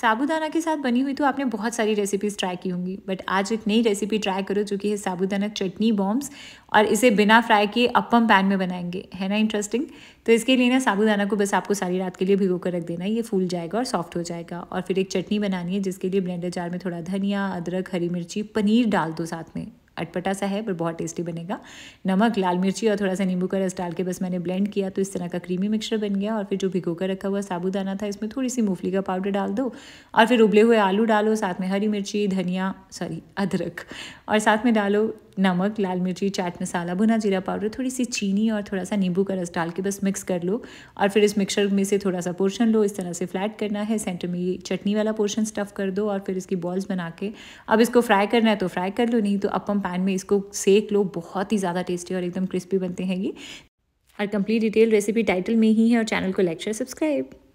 साबूदाना के साथ बनी हुई तो आपने बहुत सारी रेसिपीज़ ट्राई की होंगी बट आज एक नई रेसिपी ट्राई करो जो कि है साबूदाना चटनी बॉम्ब्स और इसे बिना फ्राई किए अपम पैन में बनाएंगे है ना इंटरेस्टिंग तो इसके लिए ना साबूदाना को बस आपको सारी रात के लिए भिगो कर रख देना ये फूल जाएगा और सॉफ्ट हो जाएगा और फिर एक चटनी बनानी है जिसके लिए ब्लेंडर जार में थोड़ा धनिया अदरक हरी मिर्ची पनीर डाल दो साथ में अटपटा सा है पर बहुत टेस्टी बनेगा नमक लाल मिर्ची और थोड़ा सा नींबू का रस डाल के बस मैंने ब्लेंड किया तो इस तरह का क्रीमी मिक्सचर बन गया और फिर जो भिगो कर रखा हुआ साबुदाना था इसमें थोड़ी सी मूंगफली का पाउडर डाल दो और फिर उबले हुए आलू डालो साथ में हरी मिर्ची धनिया सॉरी अदरक और साथ में डालो नमक लाल मिर्ची चाट मसाला भुना जीरा पाउडर थोड़ी सी चीनी और थोड़ा सा नींबू का रस डाल के बस मिक्स कर लो और फिर इस मिक्सर में से थोड़ा सा पोर्शन लो इस तरह से फ्लैट करना है सेंटर में ये चटनी वाला पोर्शन स्टफ़ कर दो और फिर इसकी बॉल्स बना के अब इसको फ्राई करना है तो फ्राई कर लो नहीं तो अपम पैन में इसको सेक लो बहुत ही ज़्यादा टेस्टी और एकदम क्रिस्पी बनते हैं ये और कंप्लीट डिटेल रेसिपी टाइटल में ही है और चैनल को लाइक शेयर सब्सक्राइब